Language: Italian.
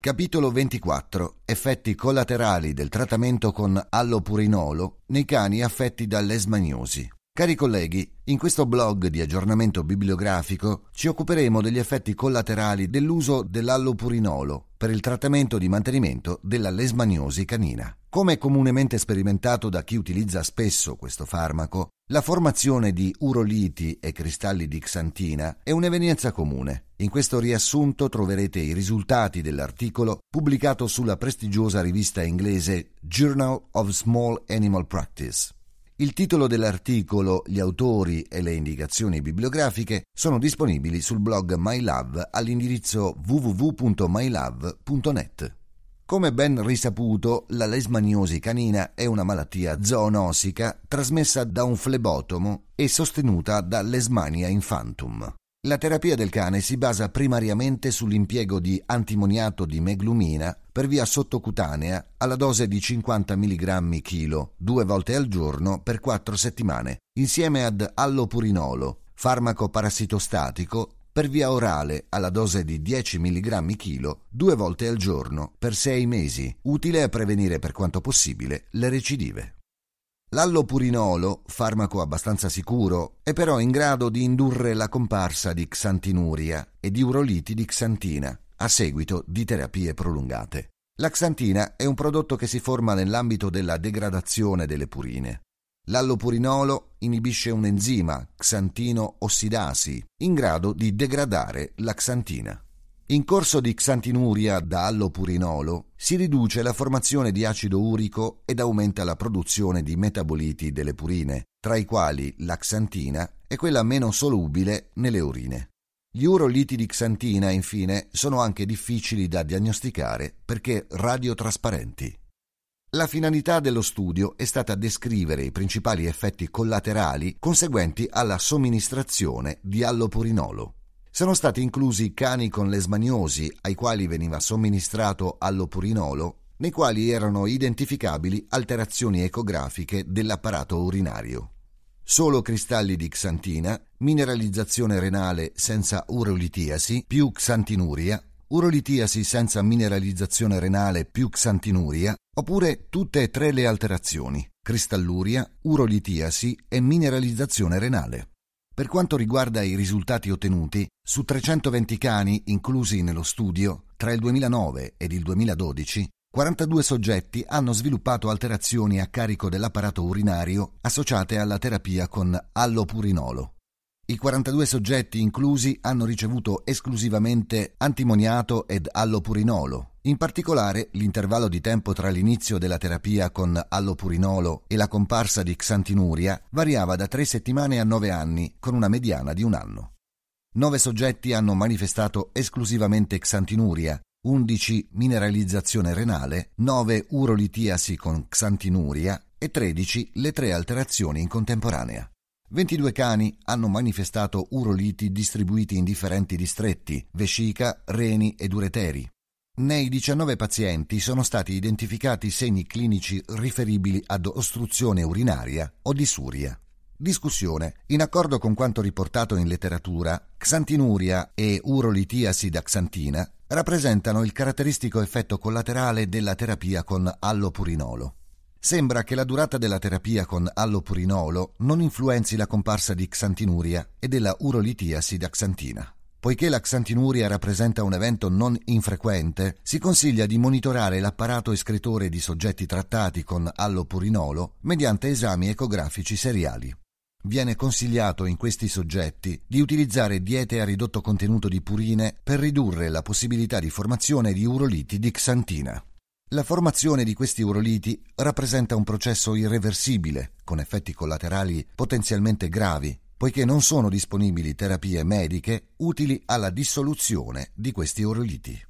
Capitolo 24. Effetti collaterali del trattamento con allopurinolo nei cani affetti dall'esmaniosi. Cari colleghi, in questo blog di aggiornamento bibliografico ci occuperemo degli effetti collaterali dell'uso dell'allopurinolo per il trattamento di mantenimento della lesmagnosi canina. Come comunemente sperimentato da chi utilizza spesso questo farmaco, la formazione di uroliti e cristalli di xantina è un'evenienza comune. In questo riassunto troverete i risultati dell'articolo pubblicato sulla prestigiosa rivista inglese Journal of Small Animal Practice. Il titolo dell'articolo, gli autori e le indicazioni bibliografiche sono disponibili sul blog MyLove all'indirizzo www.mylove.net. Come ben risaputo, la lesmaniosi canina è una malattia zoonosica trasmessa da un flebotomo e sostenuta da lesmania infantum. La terapia del cane si basa primariamente sull'impiego di antimoniato di meglumina per via sottocutanea alla dose di 50 mg chilo due volte al giorno per quattro settimane, insieme ad allopurinolo, farmaco parassitostatico per via orale alla dose di 10 mg chilo due volte al giorno per sei mesi, utile a prevenire per quanto possibile le recidive. L'allopurinolo, farmaco abbastanza sicuro, è però in grado di indurre la comparsa di xantinuria e di uroliti di xantina a seguito di terapie prolungate. La xantina è un prodotto che si forma nell'ambito della degradazione delle purine. L'allopurinolo inibisce un enzima, xantino ossidasi, in grado di degradare la xantina. In corso di xantinuria da allopurinolo si riduce la formazione di acido urico ed aumenta la produzione di metaboliti delle purine, tra i quali la xantina è quella meno solubile nelle urine. Gli uroliti di xantina, infine, sono anche difficili da diagnosticare perché radiotrasparenti. La finalità dello studio è stata descrivere i principali effetti collaterali conseguenti alla somministrazione di allopurinolo. Sono stati inclusi cani con lesmaniosi ai quali veniva somministrato allopurinolo, nei quali erano identificabili alterazioni ecografiche dell'apparato urinario. Solo cristalli di xantina, mineralizzazione renale senza urolitiasi più xantinuria, urolitiasi senza mineralizzazione renale più xantinuria oppure tutte e tre le alterazioni, cristalluria, urolitiasi e mineralizzazione renale. Per quanto riguarda i risultati ottenuti, su 320 cani inclusi nello studio, tra il 2009 ed il 2012, 42 soggetti hanno sviluppato alterazioni a carico dell'apparato urinario associate alla terapia con allopurinolo. I 42 soggetti inclusi hanno ricevuto esclusivamente antimoniato ed allopurinolo, in particolare, l'intervallo di tempo tra l'inizio della terapia con allopurinolo e la comparsa di xantinuria variava da tre settimane a nove anni, con una mediana di un anno. Nove soggetti hanno manifestato esclusivamente xantinuria, 11 mineralizzazione renale, 9 urolitiasi con xantinuria e 13 le tre alterazioni in contemporanea. 22 cani hanno manifestato uroliti distribuiti in differenti distretti, vescica, reni ed ureteri. Nei 19 pazienti sono stati identificati segni clinici riferibili ad ostruzione urinaria o disuria. Discussione. In accordo con quanto riportato in letteratura, xantinuria e urolitiasi da xantina rappresentano il caratteristico effetto collaterale della terapia con allopurinolo. Sembra che la durata della terapia con allopurinolo non influenzi la comparsa di xantinuria e della urolitiasi da xantina. Poiché la Xantinuria rappresenta un evento non infrequente, si consiglia di monitorare l'apparato escretore di soggetti trattati con allopurinolo mediante esami ecografici seriali. Viene consigliato in questi soggetti di utilizzare diete a ridotto contenuto di purine per ridurre la possibilità di formazione di uroliti di xantina. La formazione di questi uroliti rappresenta un processo irreversibile, con effetti collaterali potenzialmente gravi poiché non sono disponibili terapie mediche utili alla dissoluzione di questi oroliti.